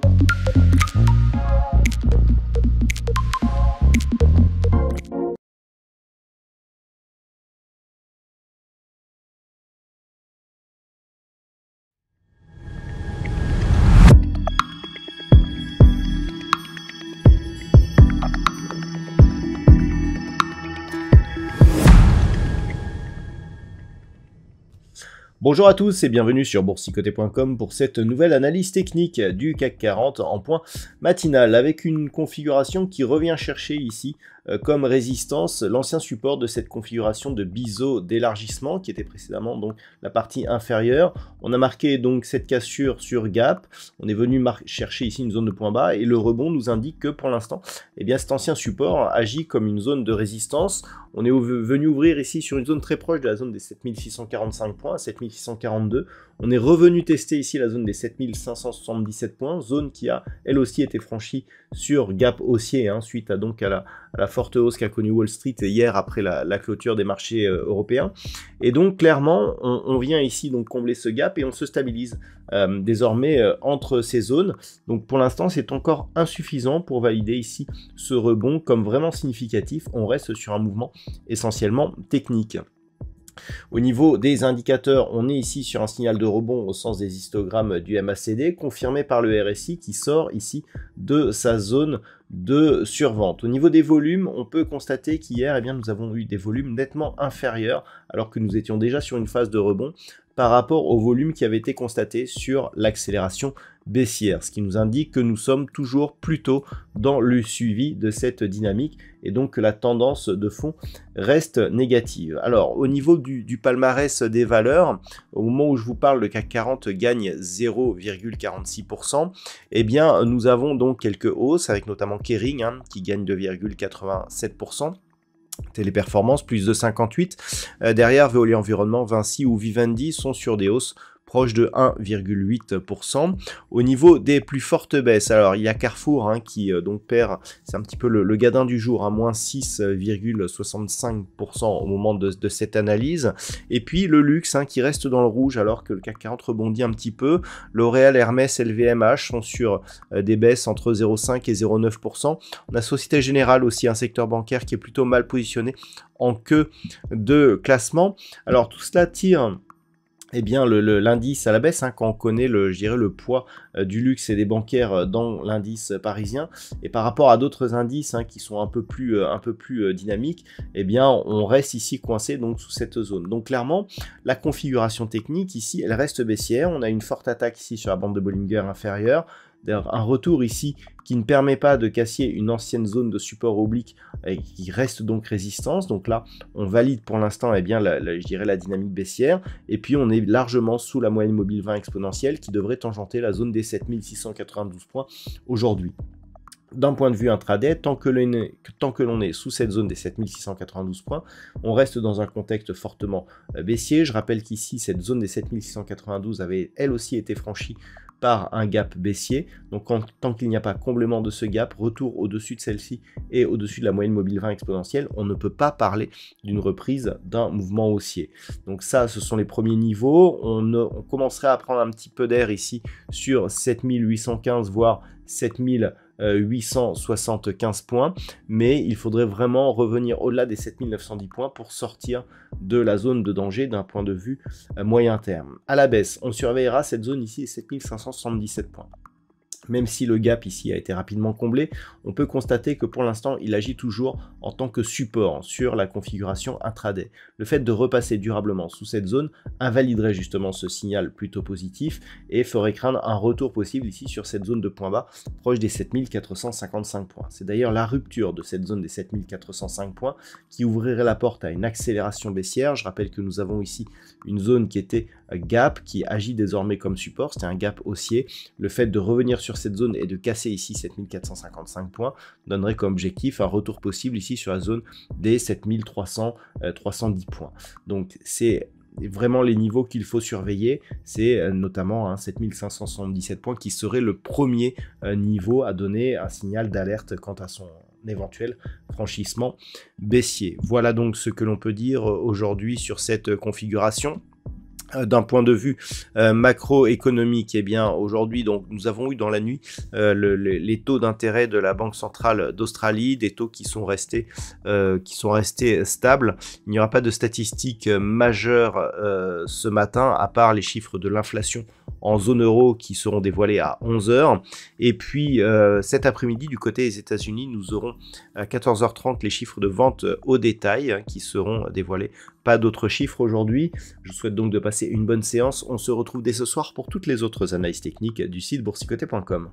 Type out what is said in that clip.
Thank you. Bonjour à tous et bienvenue sur boursicoté.com pour cette nouvelle analyse technique du CAC 40 en point matinal avec une configuration qui revient chercher ici euh, comme résistance l'ancien support de cette configuration de biseau d'élargissement qui était précédemment donc la partie inférieure. On a marqué donc cette cassure sur gap, on est venu chercher ici une zone de point bas et le rebond nous indique que pour l'instant eh bien cet ancien support agit comme une zone de résistance. On est venu ouvrir ici sur une zone très proche de la zone des 7645 points, 7642. On est revenu tester ici la zone des 7577 points, zone qui a elle aussi été franchie sur gap haussier, hein, suite à, donc à la, forte hausse qu'a connue Wall Street hier après la, clôture des marchés euh, européens. Et donc clairement, on, vient ici donc combler ce gap et on se stabilise euh, désormais euh, entre ces zones. Donc pour l'instant, c'est encore insuffisant pour valider ici ce rebond comme vraiment significatif. On reste sur un mouvement essentiellement technique Au niveau des indicateurs, on est ici sur un signal de rebond au sens des histogrammes du MACD, confirmé par le RSI qui sort ici de sa zone de survente. Au niveau des volumes, on peut constater qu'hier, eh bien, nous avons eu des volumes nettement inférieurs, alors que nous étions déjà sur une phase de rebond par rapport au volume qui avait été constaté sur l'accélération baissière, ce qui nous indique que nous sommes toujours plutôt dans le suivi de cette dynamique et donc que la tendance de fond reste négative. Alors au niveau du, palmarès des valeurs, au moment où je vous parle, le CAC 40 gagne 0,46%, eh bien nous avons donc quelques hausses avec notamment Kering hein, qui gagne 2,87%. Téléperformance, plus de 58. Euh, derrière, Veolia Environnement, Vinci ou Vivendi sont sur des hausses proche de 1,8%. Au niveau des plus fortes baisses, alors il y a Carrefour hein, qui euh, donc perd, c'est un petit peu le, gadin du jour, à hein, moins 6,65% au moment de, cette analyse. Et puis le luxe hein, qui reste dans le rouge alors que le CAC 40 rebondit un petit peu. L'Oréal, Hermès, LVMH sont sur euh, des baisses entre 0,5 et 0,9%. On a Société Générale aussi, un secteur bancaire qui est plutôt mal positionné en queue de classement. Alors tout cela tire eh bien, l'indice le, à la baisse, hein, quand on connaît le, le poids euh, du luxe et des bancaires euh, dans l'indice parisien, et par rapport à d'autres indices hein, qui sont un peu plus, euh, un peu plus dynamiques, eh bien, on reste ici coincé donc sous cette zone. Donc clairement, la configuration technique ici, elle reste baissière. On a une forte attaque ici sur la bande de Bollinger inférieure D'ailleurs, un retour ici qui ne permet pas de casser une ancienne zone de support oblique et qui reste donc résistance. Donc là, on valide pour l'instant, eh bien, la, je dirais la dynamique baissière. Et puis, on est largement sous la moyenne mobile 20 exponentielle qui devrait tangenter la zone des 7692 points aujourd'hui d'un point de vue intraday, tant que l'on est sous cette zone des 7692 points, on reste dans un contexte fortement euh, baissier. Je rappelle qu'ici, cette zone des 7692 avait elle aussi été franchie par un gap baissier. Donc tant qu'il n'y a pas comblement de ce gap, retour au-dessus de celle-ci et au-dessus de la moyenne mobile 20 exponentielle, on ne peut pas parler d'une reprise d'un mouvement haussier. Donc ça, ce sont les premiers niveaux. On, euh, on commencerait à prendre un petit peu d'air ici sur 7815, voire 7000. 875 euh, points, mais il faudrait vraiment revenir au-delà des 7910 points pour sortir de la zone de danger d'un point de vue euh, moyen terme. À la baisse, on surveillera cette zone ici et 7577 points. Même si le gap ici a été rapidement comblé, on peut constater que pour l'instant, il agit toujours en tant que support sur la configuration intraday. Le fait de repasser durablement sous cette zone invaliderait justement ce signal plutôt positif et ferait craindre un retour possible ici sur cette zone de point bas proche des 7455 points. C'est d'ailleurs la rupture de cette zone des 7405 points qui ouvrirait la porte à une accélération baissière. Je rappelle que nous avons ici une zone qui était gap qui agit désormais comme support, c'était un gap haussier. Le fait de revenir sur cette zone et de casser ici 7455 points donnerait comme objectif un retour possible ici sur la zone des 7300 310 euh, points. Donc c'est vraiment les niveaux qu'il faut surveiller, c'est euh, notamment un hein, 7577 points qui serait le premier euh, niveau à donner un signal d'alerte quant à son éventuel franchissement baissier. Voilà donc ce que l'on peut dire aujourd'hui sur cette configuration. Euh, d'un point de vue euh, macroéconomique, et eh bien aujourd'hui, donc nous avons eu dans la nuit euh, les taux d'intérêt de la Banque centrale d'Australie, des taux qui sont restés qui sont restés stables. Il n'y aura pas de statistiques majeures ce matin, à part les chiffres de l'inflation en zone euro qui seront dévoilés à 11h. Et puis cet après-midi, du côté des États-Unis, nous aurons à 14h30 les chiffres de vente au détail hein, qui seront dévoilés. Pas d'autres chiffres aujourd'hui. Je souhaite donc de passer une bonne séance. On se retrouve dès ce soir pour toutes les autres analyses techniques du site boursicoté.com.